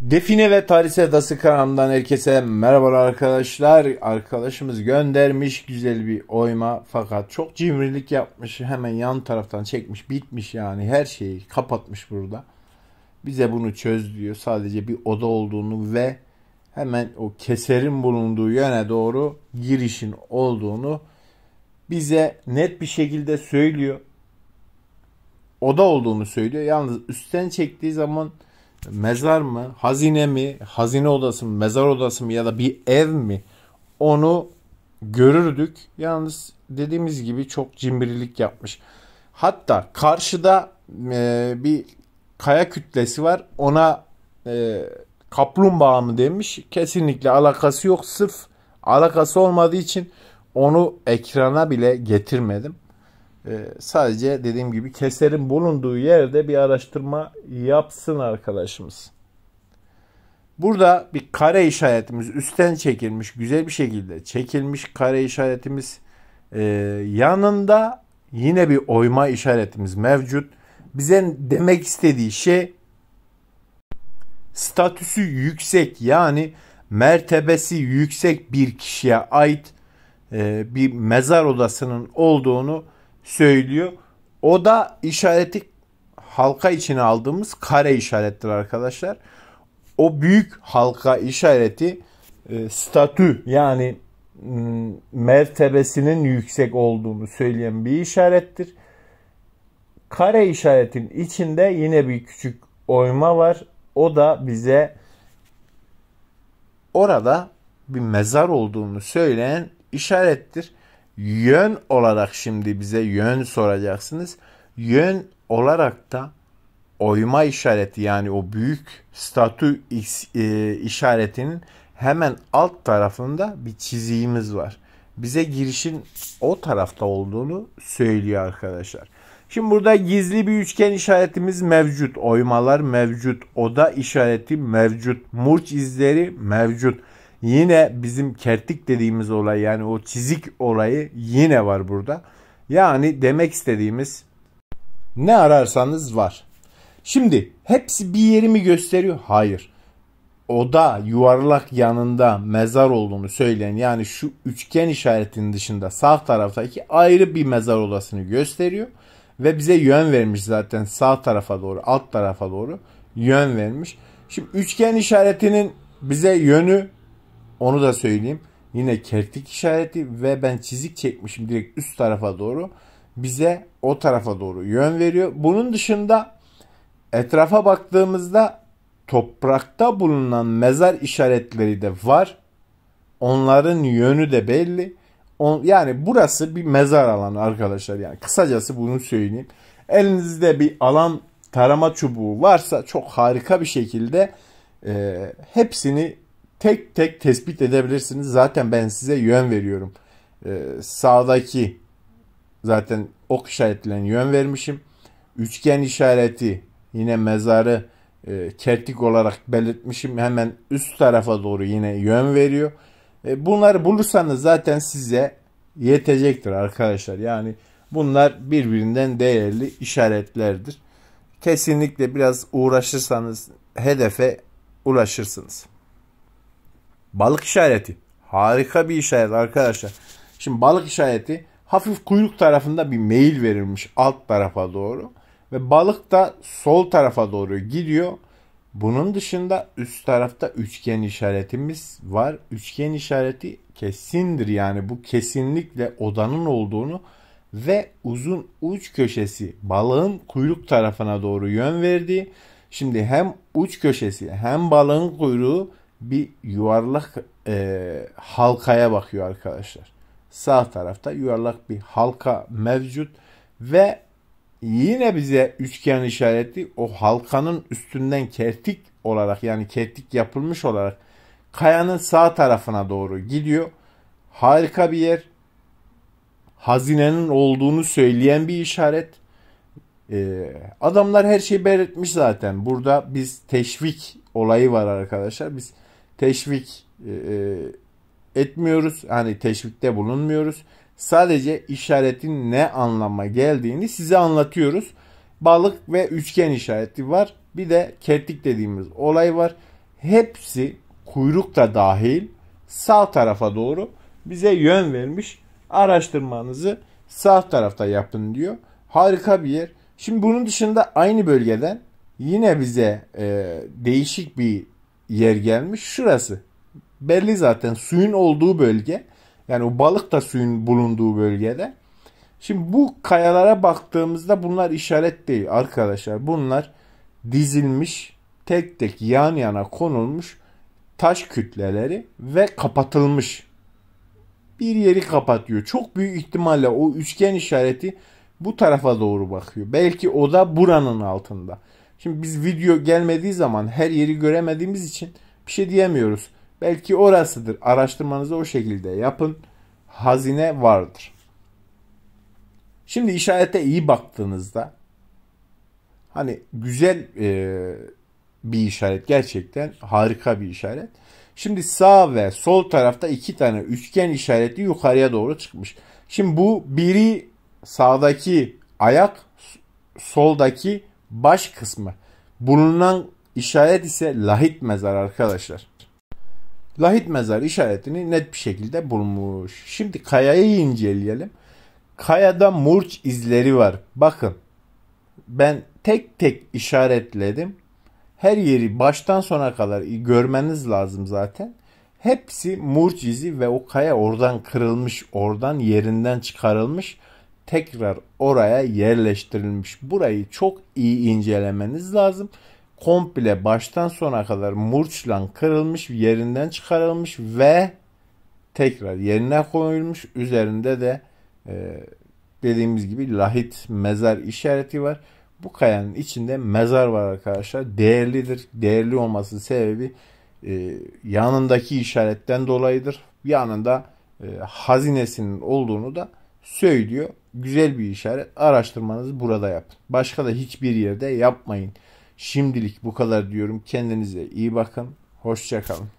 Define ve Tarise Dası kanalımdan herkese merhabalar arkadaşlar. Arkadaşımız göndermiş güzel bir oyma fakat çok cimrilik yapmış. Hemen yan taraftan çekmiş bitmiş yani her şeyi kapatmış burada. Bize bunu çöz diyor sadece bir oda olduğunu ve hemen o keserin bulunduğu yöne doğru girişin olduğunu bize net bir şekilde söylüyor. Oda olduğunu söylüyor. Yalnız üstten çektiği zaman mezar mı, hazine mi, hazine odası mı, mezar odası mı ya da bir ev mi onu görürdük. Yalnız dediğimiz gibi çok cimrilik yapmış. Hatta karşıda e, bir kaya kütlesi var. Ona e, kaplumbağa mı demiş. Kesinlikle alakası yok. Sırf alakası olmadığı için onu ekrana bile getirmedim. Ee, sadece dediğim gibi keserin bulunduğu yerde bir araştırma yapsın arkadaşımız. Burada bir kare işaretimiz üstten çekilmiş güzel bir şekilde çekilmiş kare işaretimiz ee, yanında yine bir oyma işaretimiz mevcut. Bize demek istediği şey statüsü yüksek yani mertebesi yüksek bir kişiye ait e, bir mezar odasının olduğunu söylüyor. O da işareti halka içine aldığımız kare işarettir arkadaşlar. O büyük halka işareti e, statü yani mertebesinin yüksek olduğunu söyleyen bir işarettir. Kare işaretin içinde yine bir küçük oyma var. O da bize orada bir mezar olduğunu söyleyen işarettir. Yön olarak şimdi bize yön soracaksınız. Yön olarak da oyma işareti yani o büyük statü e, işaretinin hemen alt tarafında bir çiziğimiz var. Bize girişin o tarafta olduğunu söylüyor arkadaşlar. Şimdi burada gizli bir üçgen işaretimiz mevcut. Oymalar mevcut. Oda işareti mevcut. Murç izleri mevcut. Yine bizim kertik dediğimiz olay yani o çizik olayı yine var burada. Yani demek istediğimiz ne ararsanız var. Şimdi hepsi bir yeri mi gösteriyor. Hayır. Oda yuvarlak yanında mezar olduğunu söyleyen yani şu üçgen işaretinin dışında sağ taraftaki ayrı bir mezar odasını gösteriyor. Ve bize yön vermiş zaten sağ tarafa doğru alt tarafa doğru yön vermiş. Şimdi üçgen işaretinin bize yönü onu da söyleyeyim. Yine kertlik işareti ve ben çizik çekmişim direkt üst tarafa doğru. Bize o tarafa doğru yön veriyor. Bunun dışında etrafa baktığımızda toprakta bulunan mezar işaretleri de var. Onların yönü de belli. yani burası bir mezar alanı arkadaşlar. Yani kısacası bunu söyleyeyim. Elinizde bir alan tarama çubuğu varsa çok harika bir şekilde e, hepsini tek tek tespit edebilirsiniz. Zaten ben size yön veriyorum. Ee, sağdaki zaten ok işaretlerine yön vermişim. Üçgen işareti yine mezarı e, kertik olarak belirtmişim. Hemen üst tarafa doğru yine yön veriyor. E, bunları bulursanız zaten size yetecektir arkadaşlar. Yani bunlar birbirinden değerli işaretlerdir. Kesinlikle biraz uğraşırsanız hedefe ulaşırsınız. Balık işareti. Harika bir işaret arkadaşlar. Şimdi balık işareti hafif kuyruk tarafında bir meyil verilmiş alt tarafa doğru. Ve balık da sol tarafa doğru gidiyor. Bunun dışında üst tarafta üçgen işaretimiz var. Üçgen işareti kesindir yani bu kesinlikle odanın olduğunu ve uzun uç köşesi balığın kuyruk tarafına doğru yön verdiği. Şimdi hem uç köşesi hem balığın kuyruğu bir yuvarlak e, halkaya bakıyor arkadaşlar. Sağ tarafta yuvarlak bir halka mevcut ve yine bize üçgen işareti o halkanın üstünden kertik olarak yani kertik yapılmış olarak kayanın sağ tarafına doğru gidiyor. Harika bir yer. Hazinenin olduğunu söyleyen bir işaret. Ee, adamlar her şeyi belirtmiş zaten. Burada biz teşvik olayı var arkadaşlar. Biz teşvik e, e, etmiyoruz. Hani teşvikte bulunmuyoruz. Sadece işaretin ne anlama geldiğini size anlatıyoruz. Balık ve üçgen işareti var. Bir de kertik dediğimiz olay var. Hepsi kuyruk da dahil sağ tarafa doğru bize yön vermiş. Araştırmanızı sağ tarafta yapın diyor. Harika bir yer. Şimdi bunun dışında aynı bölgeden yine bize e, değişik bir yer gelmiş şurası. Belli zaten suyun olduğu bölge. Yani o balık da suyun bulunduğu bölgede. Şimdi bu kayalara baktığımızda bunlar işaret değil arkadaşlar. Bunlar dizilmiş, tek tek yan yana konulmuş taş kütleleri ve kapatılmış. Bir yeri kapatıyor. Çok büyük ihtimalle o üçgen işareti bu tarafa doğru bakıyor. Belki o da buranın altında. Şimdi biz video gelmediği zaman her yeri göremediğimiz için bir şey diyemiyoruz. Belki orasıdır. Araştırmanızı o şekilde yapın. Hazine vardır. Şimdi işarete iyi baktığınızda hani güzel e, bir işaret gerçekten harika bir işaret. Şimdi sağ ve sol tarafta iki tane üçgen işareti yukarıya doğru çıkmış. Şimdi bu biri sağdaki ayak soldaki baş kısmı. Bulunan işaret ise lahit mezar arkadaşlar. Lahit mezar işaretini net bir şekilde bulmuş. Şimdi kayayı inceleyelim. Kayada murç izleri var. Bakın ben tek tek işaretledim. Her yeri baştan sona kadar görmeniz lazım zaten. Hepsi murç izi ve o kaya oradan kırılmış, oradan yerinden çıkarılmış tekrar oraya yerleştirilmiş. Burayı çok iyi incelemeniz lazım. Komple baştan sona kadar murçlan kırılmış, yerinden çıkarılmış ve tekrar yerine koyulmuş. Üzerinde de e, dediğimiz gibi lahit mezar işareti var. Bu kayanın içinde mezar var arkadaşlar. Değerlidir. Değerli olması sebebi e, yanındaki işaretten dolayıdır. Yanında e, hazinesinin olduğunu da söylüyor. Güzel bir işaret. Araştırmanızı burada yapın. Başka da hiçbir yerde yapmayın. Şimdilik bu kadar diyorum. Kendinize iyi bakın. Hoşçakalın.